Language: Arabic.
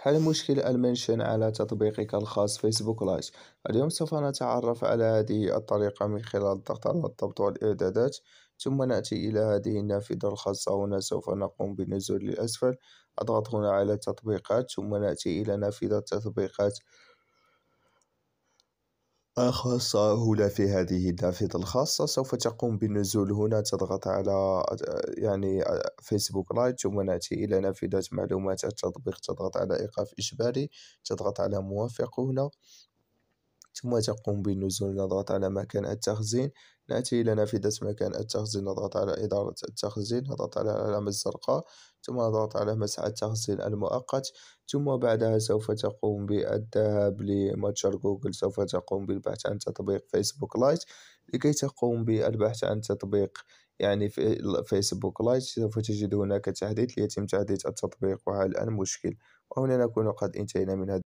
حل مشكل المنشن على تطبيقك الخاص فيسبوك لايف اليوم سوف نتعرف على هذه الطريقة من خلال الضغط على الضبط والإعدادات ثم نأتي إلى هذه النافذة الخاصة هنا سوف نقوم بالنزول للأسفل أضغط هنا على التطبيقات ثم نأتي إلى نافذة تطبيقات خاصة هنا في هذه النافذة الخاصة سوف تقوم بالنزول هنا تضغط على يعني فيسبوك لايت ثم نأتي إلى نافذة معلومات التطبيق تضغط على إيقاف إجباري تضغط على موافق هنا ثم تقوم بالنزول نضغط على مكان التخزين نأتي إلى نافذة مكان التخزين نضغط على إدارة التخزين نضغط على العلامة الزرقاء ثم نضغط على مسح التخزين المؤقت ثم بعدها سوف تقوم بالذهاب لمتجر جوجل سوف تقوم بالبحث عن تطبيق فيسبوك لايت لكي تقوم بالبحث عن تطبيق يعني في فيسبوك لايت سوف تجد هناك تحديث ليتم تحديث التطبيق وهذا الآن مشكل وهنا نكون قد انتهينا من هذا